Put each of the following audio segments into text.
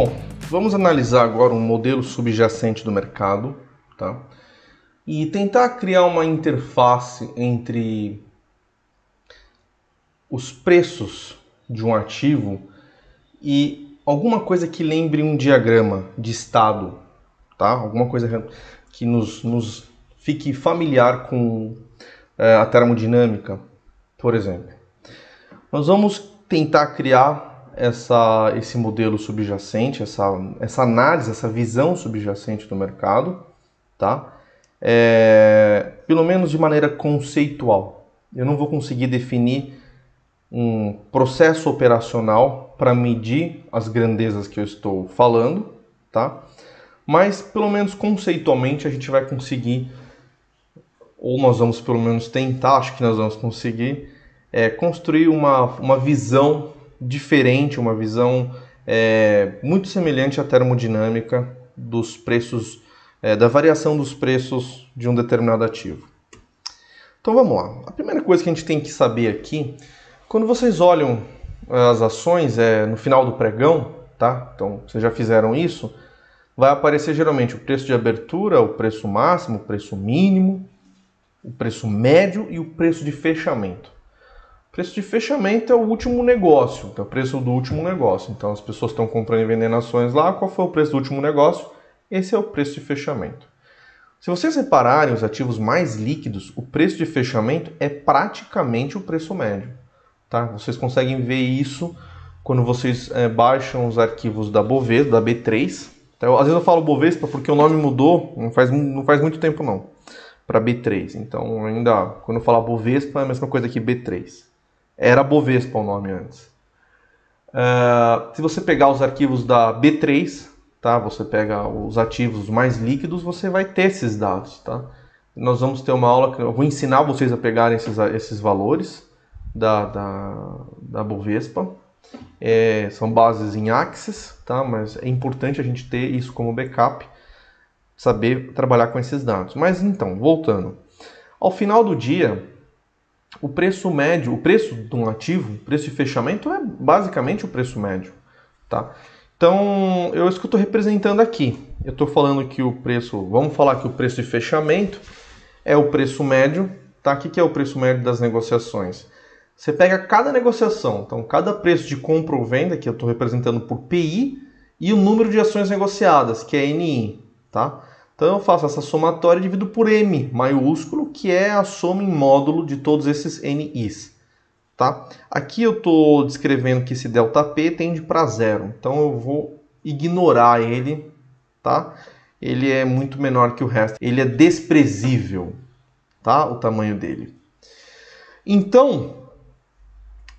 Bom, vamos analisar agora um modelo subjacente do mercado, tá? E tentar criar uma interface entre os preços de um ativo e alguma coisa que lembre um diagrama de estado, tá? Alguma coisa que nos, nos fique familiar com é, a termodinâmica, por exemplo. Nós vamos tentar criar essa, esse modelo subjacente, essa, essa análise, essa visão subjacente do mercado, tá? É, pelo menos de maneira conceitual. Eu não vou conseguir definir um processo operacional para medir as grandezas que eu estou falando, tá? Mas pelo menos conceitualmente a gente vai conseguir, ou nós vamos pelo menos tentar, acho que nós vamos conseguir, é, construir uma, uma visão diferente, uma visão é, muito semelhante à termodinâmica dos preços, é, da variação dos preços de um determinado ativo. Então vamos lá. A primeira coisa que a gente tem que saber aqui, quando vocês olham é, as ações é, no final do pregão, tá? Então vocês já fizeram isso, vai aparecer geralmente o preço de abertura, o preço máximo, o preço mínimo, o preço médio e o preço de fechamento. Preço de fechamento é o último negócio, então, é o preço do último negócio. Então as pessoas estão comprando e vendendo ações lá, qual foi o preço do último negócio? Esse é o preço de fechamento. Se vocês repararem os ativos mais líquidos, o preço de fechamento é praticamente o preço médio. Tá? Vocês conseguem ver isso quando vocês é, baixam os arquivos da Bovespa, da B3. Tá? Então, às vezes eu falo Bovespa porque o nome mudou, não faz, não faz muito tempo não, para B3. Então ainda, quando eu falo Bovespa é a mesma coisa que B3. Era Bovespa o nome antes. Uh, se você pegar os arquivos da B3, tá? Você pega os ativos mais líquidos, você vai ter esses dados, tá? Nós vamos ter uma aula que eu vou ensinar vocês a pegarem esses, esses valores da, da, da Bovespa. É, são bases em axis, tá? Mas é importante a gente ter isso como backup, saber trabalhar com esses dados. Mas então, voltando. Ao final do dia, o preço médio, o preço de um ativo, o preço de fechamento é basicamente o preço médio, tá? Então, eu isso que eu estou representando aqui. Eu estou falando que o preço, vamos falar que o preço de fechamento é o preço médio, tá? O que, que é o preço médio das negociações? Você pega cada negociação, então cada preço de compra ou venda, que eu estou representando por PI, e o número de ações negociadas, que é NI, tá? Então eu faço essa somatória e divido por M maiúsculo, que é a soma em módulo de todos esses NIs. Tá? Aqui eu estou descrevendo que esse ΔP tende para zero, então eu vou ignorar ele. Tá? Ele é muito menor que o resto, ele é desprezível tá? o tamanho dele. Então,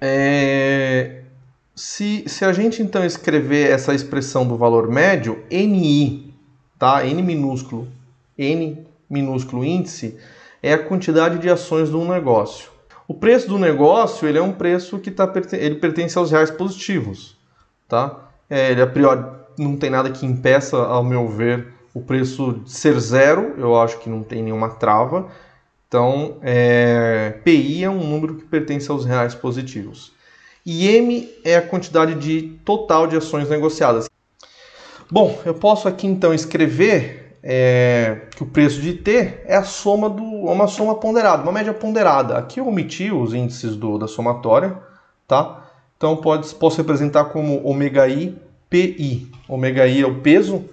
é... se, se a gente então escrever essa expressão do valor médio, NI tá? N minúsculo, N minúsculo índice é a quantidade de ações de um negócio. O preço do negócio ele é um preço que tá, ele pertence aos reais positivos, tá? É, ele a priori não tem nada que impeça, ao meu ver, o preço de ser zero. Eu acho que não tem nenhuma trava. Então, é, PI é um número que pertence aos reais positivos. E M é a quantidade de total de ações negociadas, Bom, eu posso aqui então escrever é, que o preço de T é a soma do é uma soma ponderada, uma média ponderada. Aqui eu omiti os índices do, da somatória, tá? Então pode, posso representar como ômega i PI. Omega i é o peso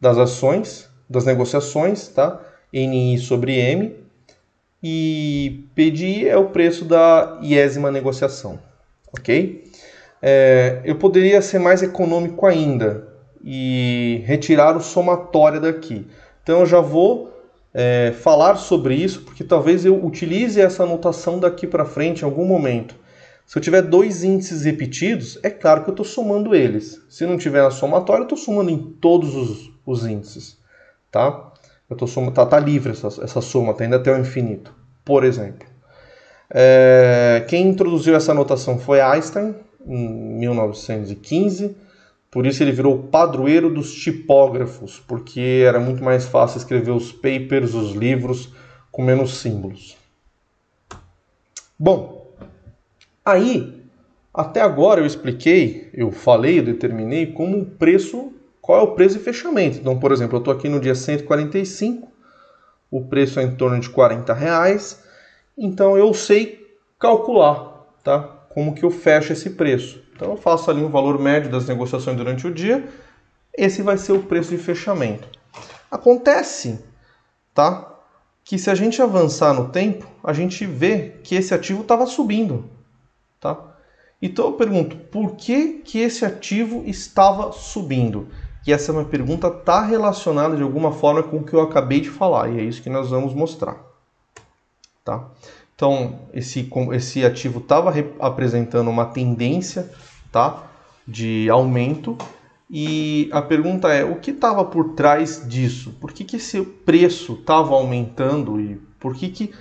das ações, das negociações, tá? NI sobre M. E P é o preço da iésima negociação, ok? É, eu poderia ser mais econômico ainda, e retirar o somatório daqui. Então eu já vou é, falar sobre isso, porque talvez eu utilize essa notação daqui para frente em algum momento. Se eu tiver dois índices repetidos, é claro que eu estou somando eles. Se não tiver na somatória, eu estou somando em todos os, os índices. Tá? Eu tô somando. tá, tá livre essa, essa soma, tá indo até o infinito, por exemplo. É, quem introduziu essa notação foi Einstein, em 1915. Por isso ele virou padroeiro dos tipógrafos, porque era muito mais fácil escrever os papers, os livros, com menos símbolos. Bom, aí até agora eu expliquei, eu falei, eu determinei como o preço, qual é o preço de fechamento. Então, por exemplo, eu estou aqui no dia 145, o preço é em torno de 40 reais, então eu sei calcular, tá? como que eu fecho esse preço. Então eu faço ali um valor médio das negociações durante o dia, esse vai ser o preço de fechamento. Acontece, tá? Que se a gente avançar no tempo, a gente vê que esse ativo estava subindo, tá? Então eu pergunto, por que que esse ativo estava subindo? E essa é uma pergunta está relacionada de alguma forma com o que eu acabei de falar, e é isso que nós vamos mostrar, tá? Então, esse, esse ativo estava apresentando uma tendência tá, de aumento. E a pergunta é: o que estava por trás disso? Por que, que esse preço estava aumentando e por que, que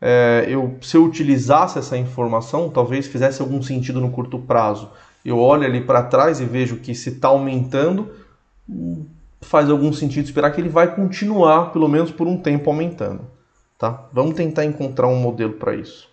é, eu, se eu utilizasse essa informação, talvez fizesse algum sentido no curto prazo? Eu olho ali para trás e vejo que se está aumentando, hum, faz algum sentido esperar que ele vai continuar, pelo menos por um tempo, aumentando. Tá? Vamos tentar encontrar um modelo para isso.